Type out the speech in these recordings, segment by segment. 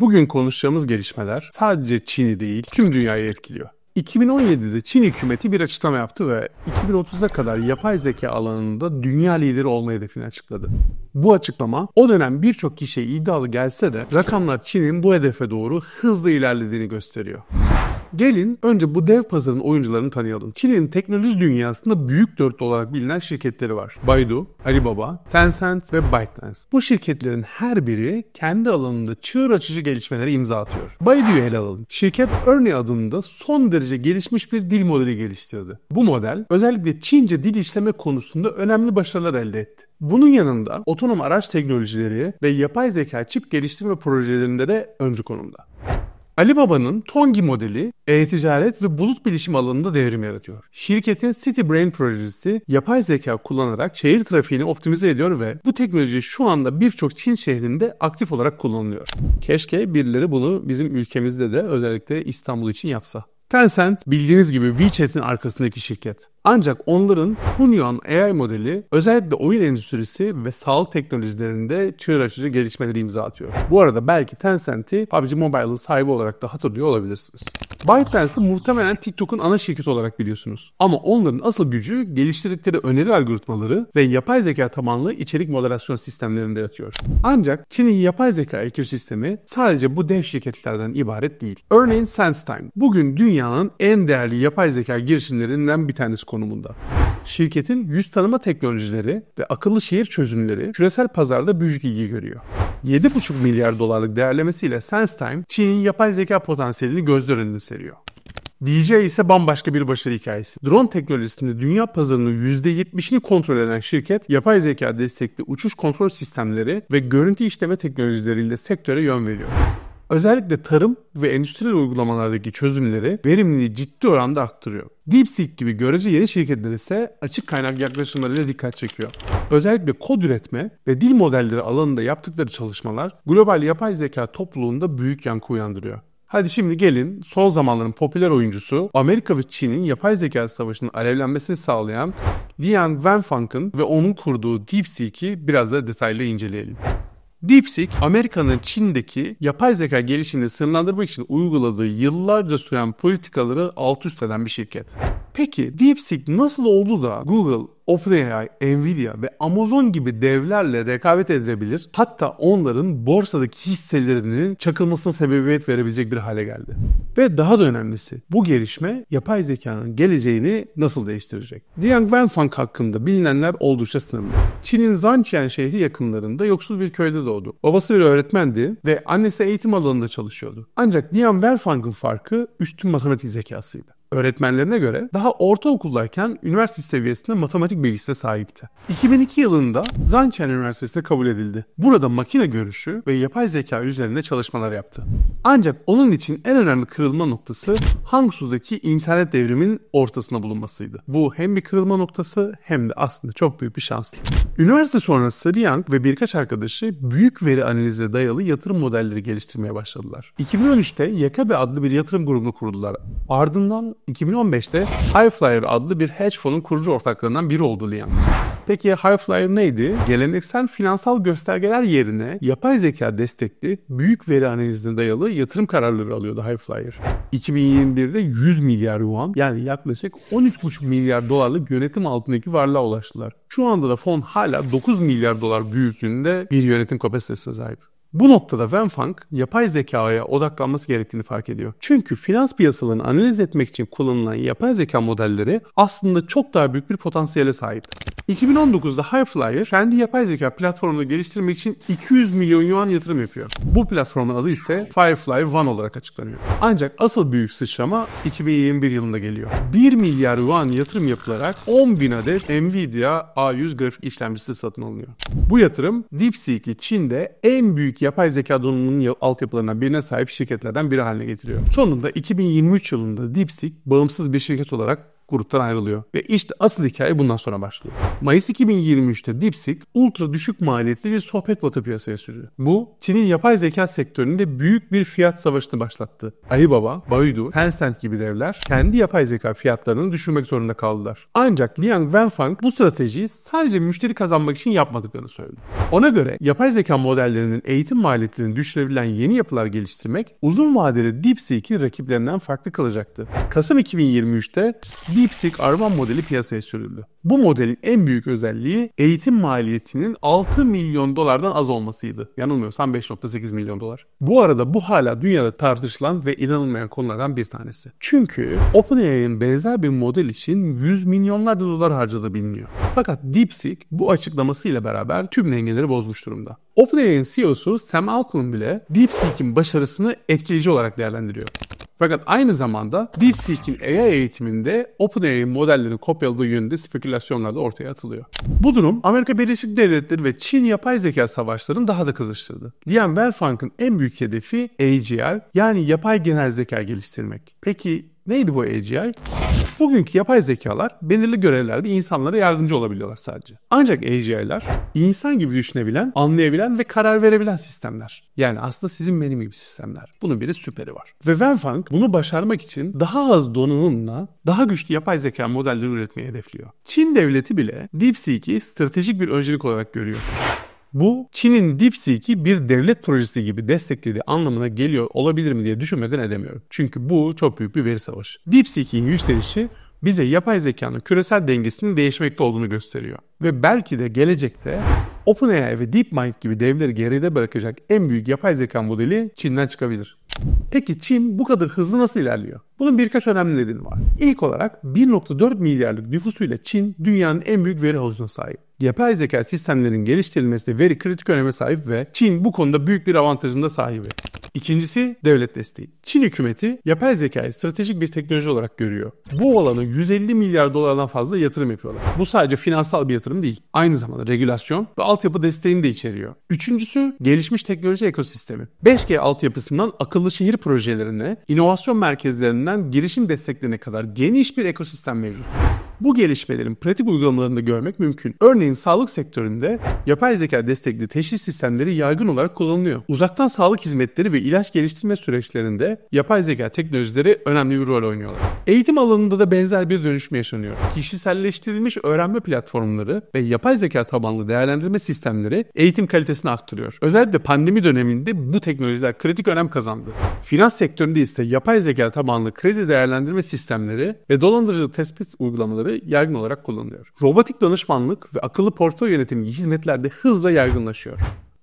Bugün konuşacağımız gelişmeler sadece Çin'i değil tüm dünyayı etkiliyor. 2017'de Çin hükümeti bir açıklama yaptı ve 2030'a kadar yapay zeka alanında dünya lideri olma hedefini açıkladı. Bu açıklama o dönem birçok kişiye iddialı gelse de rakamlar Çin'in bu hedefe doğru hızlı ilerlediğini gösteriyor. Gelin önce bu dev pazarın oyuncularını tanıyalım. Çin'in teknoloji dünyasında büyük dörtlü olarak bilinen şirketleri var. Baidu, Alibaba, Tencent ve ByteDance. Bu şirketlerin her biri kendi alanında çığır açıcı gelişmelere imza atıyor. Baidu'yu ele alalım. Şirket Ernie adında son derece gelişmiş bir dil modeli geliştirdi. Bu model özellikle Çince dil işleme konusunda önemli başarılar elde etti. Bunun yanında otonom araç teknolojileri ve yapay zeka çip geliştirme projelerinde de öncü konumda. Ali Baba'nın Tongi modeli e-ticaret ve bulut bilişim alanında devrim yaratıyor. Şirketin City Brain projesi yapay zeka kullanarak şehir trafiğini optimize ediyor ve bu teknoloji şu anda birçok Çin şehrinde aktif olarak kullanılıyor. Keşke birileri bunu bizim ülkemizde de özellikle İstanbul için yapsa. Tencent bildiğiniz gibi WeChat'in arkasındaki şirket. Ancak onların Hunyuan AI modeli özellikle oyun endüstrisi ve sağlık teknolojilerinde çığır açıcı gelişmeleri imza atıyor. Bu arada belki Tencent'i PUBG Mobile'ın sahibi olarak da hatırlıyor olabilirsiniz. ByteDance'ı muhtemelen TikTok'un ana şirketi olarak biliyorsunuz. Ama onların asıl gücü geliştirdikleri öneri algoritmaları ve yapay zeka tabanlı içerik moderasyon sistemlerinde yatıyor. Ancak Çin'in yapay zeka ekosistemi sadece bu dev şirketlerden ibaret değil. Örneğin SenseTime bugün dünyanın en değerli yapay zeka girişimlerinden bir tanesi konumunda şirketin yüz tanıma teknolojileri ve akıllı şehir çözümleri küresel pazarda büyük ilgi görüyor. 7,5 milyar dolarlık değerlemesiyle SenseTime, Çin'in yapay zeka potansiyelini gözler önüne seriyor. DJI ise bambaşka bir başarı hikayesi. Drone teknolojisinde dünya pazarının %70'ini kontrol eden şirket, yapay zeka destekli uçuş kontrol sistemleri ve görüntü işleme teknolojileriyle sektöre yön veriyor. Özellikle tarım ve endüstriyel uygulamalardaki çözümleri verimliliği ciddi oranda arttırıyor. DeepSeek gibi görece yeni şirketler ise açık kaynak yaklaşımlarıyla dikkat çekiyor. Özellikle kod üretme ve dil modelleri alanında yaptıkları çalışmalar global yapay zeka topluluğunda büyük yankı uyandırıyor. Hadi şimdi gelin son zamanların popüler oyuncusu Amerika ve Çin'in yapay zeka savaşının alevlenmesini sağlayan Lian Wenfang'ın ve onun kurduğu DeepSeek'i biraz da detaylı inceleyelim. DeepSeek, Amerika'nın Çin'deki yapay zeka gelişimini sınırlandırmak için uyguladığı yıllarca süren politikaları alt üst eden bir şirket. Peki DeepSeek nasıl oldu da Google OpenAI, Nvidia ve Amazon gibi devlerle rekabet edebilir? Hatta onların borsadaki hisselerinin çakılmasına sebebiyet verebilecek bir hale geldi. Ve daha da önemlisi bu gelişme yapay zekanın geleceğini nasıl değiştirecek? Dian Wenfang hakkında bilinenler oldukça sınırlı. Çin'in Zhangjian şehri yakınlarında yoksul bir köyde doğdu. Babası bir öğretmendi ve annesi eğitim alanında çalışıyordu. Ancak Dian Wenfang'ın farkı üstün matematik zekasıydı öğretmenlerine göre daha ortaokuldayken üniversite seviyesinde matematik bilgisine sahipti. 2002 yılında Zanchen Üniversitesi'ne kabul edildi. Burada makine görüşü ve yapay zeka üzerine çalışmalar yaptı. Ancak onun için en önemli kırılma noktası Hangzhou'daki internet devriminin ortasına bulunmasıydı. Bu hem bir kırılma noktası hem de aslında çok büyük bir şanstı. Üniversite sonrası Liang ve birkaç arkadaşı büyük veri analizine dayalı yatırım modelleri geliştirmeye başladılar. 2013'te Yakabe adlı bir yatırım grubunu kurdular. Ardından 2015'te Highflyer adlı bir hedge fonun kurucu ortaklarından biri oldu Liam. Peki Highflyer neydi? Geleneksel finansal göstergeler yerine yapay zeka destekli büyük veri analizine dayalı yatırım kararları alıyordu Highflyer. 2021'de 100 milyar yuan yani yaklaşık 13,5 milyar dolarlık yönetim altındaki varlığa ulaştılar. Şu anda da fon hala 9 milyar dolar büyüklüğünde bir yönetim kapasitesine sahip. Bu noktada Van Funk yapay zekaya odaklanması gerektiğini fark ediyor. Çünkü finans piyasalarını analiz etmek için kullanılan yapay zeka modelleri aslında çok daha büyük bir potansiyele sahip. 2019'da Highflyer kendi yapay zeka platformunu geliştirmek için 200 milyon yuan yatırım yapıyor. Bu platformun adı ise Firefly One olarak açıklanıyor. Ancak asıl büyük sıçrama 2021 yılında geliyor. 1 milyar yuan yatırım yapılarak 10 bin adet Nvidia A100 grafik işlemcisi satın alınıyor. Bu yatırım DeepSeek'i Çin'de en büyük yapay zeka donanımının altyapılarına birine sahip şirketlerden biri haline getiriyor. Sonunda 2023 yılında DeepSeek bağımsız bir şirket olarak gruptan ayrılıyor. Ve işte asıl hikaye bundan sonra başlıyor. Mayıs 2023'te DeepSeek ultra düşük maliyetli bir sohbet botu piyasaya sürdü. Bu Çin'in yapay zeka sektöründe büyük bir fiyat savaşını başlattı. Alibaba, Baidu, Tencent gibi devler kendi yapay zeka fiyatlarını düşürmek zorunda kaldılar. Ancak Liang Wenfang bu stratejiyi sadece müşteri kazanmak için yapmadıklarını söyledi. Ona göre yapay zeka modellerinin eğitim maliyetlerini düşürebilen yeni yapılar geliştirmek uzun vadeli DeepSeek'in rakiplerinden farklı kalacaktı. Kasım 2023'te DeepSeek r modeli piyasaya sürüldü. Bu modelin en büyük özelliği eğitim maliyetinin 6 milyon dolardan az olmasıydı. Yanılmıyorsam 5.8 milyon dolar. Bu arada bu hala dünyada tartışılan ve inanılmayan konulardan bir tanesi. Çünkü OpenAI'nin benzer bir model için 100 milyonlarca dolar harcadığı biliniyor. Fakat DeepSeek bu açıklamasıyla beraber tüm dengeleri bozmuş durumda. OpenAI'nin CEO'su Sam Altman bile DeepSeek'in başarısını etkileyici olarak değerlendiriyor. Fakat aynı zamanda DeepSeek'in AI eğitiminde OpenAI'nin modellerini kopyaladığı yönünde spekülasyonlar da ortaya atılıyor. Bu durum Amerika Birleşik Devletleri ve Çin yapay zeka savaşlarını daha da kızıştırdı. Liam Welfank'ın en büyük hedefi AGI yani yapay genel zeka geliştirmek. Peki neydi bu AGI? Bugünkü yapay zekalar belirli görevlerde insanlara yardımcı olabiliyorlar sadece. Ancak AGI'ler insan gibi düşünebilen, anlayabilen ve karar verebilen sistemler. Yani aslında sizin benim gibi sistemler. Bunun bir de süperi var. Ve Wenfang bunu başarmak için daha az donanımla daha güçlü yapay zeka modelleri üretmeyi hedefliyor. Çin devleti bile DeepSeek'i stratejik bir öncelik olarak görüyor. Bu Çin'in DeepSeek'i bir devlet projesi gibi desteklediği anlamına geliyor olabilir mi diye düşünmeden edemiyorum. Çünkü bu çok büyük bir veri savaşı. DeepSeek'in yükselişi bize yapay zekanın küresel dengesinin değişmekte olduğunu gösteriyor. Ve belki de gelecekte OpenAI ve DeepMind gibi devleri geride bırakacak en büyük yapay zeka modeli Çin'den çıkabilir. Peki Çin bu kadar hızlı nasıl ilerliyor? Bunun birkaç önemli nedeni var. İlk olarak 1.4 milyarlık nüfusuyla Çin dünyanın en büyük veri havuzuna sahip. Yapay zeka sistemlerinin geliştirilmesinde veri kritik öneme sahip ve Çin bu konuda büyük bir avantajında sahibi. İkincisi devlet desteği. Çin hükümeti yapay zekayı stratejik bir teknoloji olarak görüyor. Bu alana 150 milyar dolardan fazla yatırım yapıyorlar. Bu sadece finansal bir yatırım değil. Aynı zamanda regülasyon ve altyapı desteğini de içeriyor. Üçüncüsü gelişmiş teknoloji ekosistemi. 5G altyapısından akıllı şehir projelerine, inovasyon merkezlerinden girişim desteklerine kadar geniş bir ekosistem mevcut. Bu gelişmelerin pratik uygulamalarında görmek mümkün. Örneğin sağlık sektöründe yapay zeka destekli teşhis sistemleri yaygın olarak kullanılıyor. Uzaktan sağlık hizmetleri ve ilaç geliştirme süreçlerinde yapay zeka teknolojileri önemli bir rol oynuyorlar. Eğitim alanında da benzer bir dönüşüm yaşanıyor. Kişiselleştirilmiş öğrenme platformları ve yapay zeka tabanlı değerlendirme sistemleri eğitim kalitesini arttırıyor. Özellikle pandemi döneminde bu teknolojiler kritik önem kazandı. Finans sektöründe ise yapay zeka tabanlı kredi değerlendirme sistemleri ve dolandırıcı tespit uygulamaları kavramları yaygın olarak kullanılıyor. Robotik danışmanlık ve akıllı portföy yönetimi hizmetlerde hızla yaygınlaşıyor.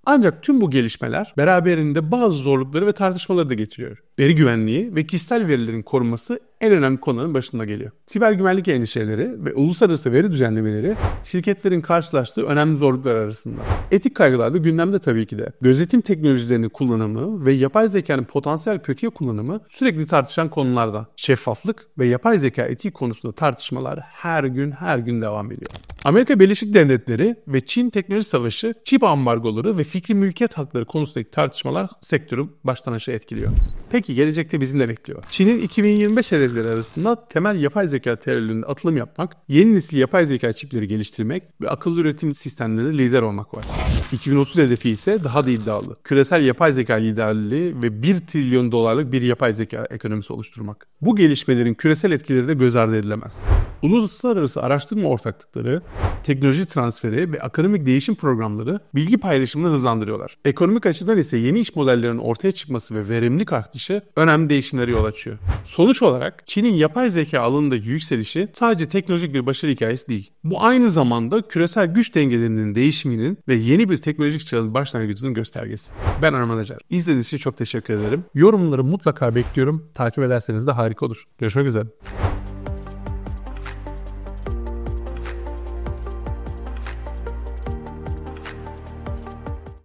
Ancak tüm bu gelişmeler beraberinde bazı zorlukları ve tartışmaları da getiriyor. Veri güvenliği ve kişisel verilerin korunması en önemli konuların başında geliyor. Siber güvenlik endişeleri ve uluslararası veri düzenlemeleri şirketlerin karşılaştığı önemli zorluklar arasında. Etik kaygılar da gündemde tabii ki de. Gözetim teknolojilerinin kullanımı ve yapay zekanın potansiyel kötüye kullanımı sürekli tartışan konularda. Şeffaflık ve yapay zeka etiği konusunda tartışmalar her gün her gün devam ediyor. Amerika Birleşik Devletleri ve Çin teknoloji savaşı çip ambargoları ve fikri mülkiyet hakları konusundaki tartışmalar sektörü baştan aşağı etkiliyor. Peki gelecekte bizi ne bekliyor? Çin'in 2025 hedefleri arasında temel yapay zeka teorilerine atılım yapmak, yeni nesil yapay zeka çipleri geliştirmek ve akıllı üretim sistemlerinde lider olmak var. 2030 hedefi ise daha da iddialı. Küresel yapay zeka liderliği ve 1 trilyon dolarlık bir yapay zeka ekonomisi oluşturmak. Bu gelişmelerin küresel etkileri de göz ardı edilemez. Uluslararası araştırma ortaklıkları teknoloji transferi ve akademik değişim programları bilgi paylaşımını hızlandırıyorlar. Ekonomik açıdan ise yeni iş modellerinin ortaya çıkması ve verimlilik artışı önemli değişimlere yol açıyor. Sonuç olarak Çin'in yapay zeka alanında yükselişi sadece teknolojik bir başarı hikayesi değil. Bu aynı zamanda küresel güç dengelerinin değişiminin ve yeni bir teknolojik çağın başlangıcının göstergesi. Ben Arman Acar. İzlediğiniz için çok teşekkür ederim. Yorumları mutlaka bekliyorum. Takip ederseniz de harika olur. Görüşmek üzere.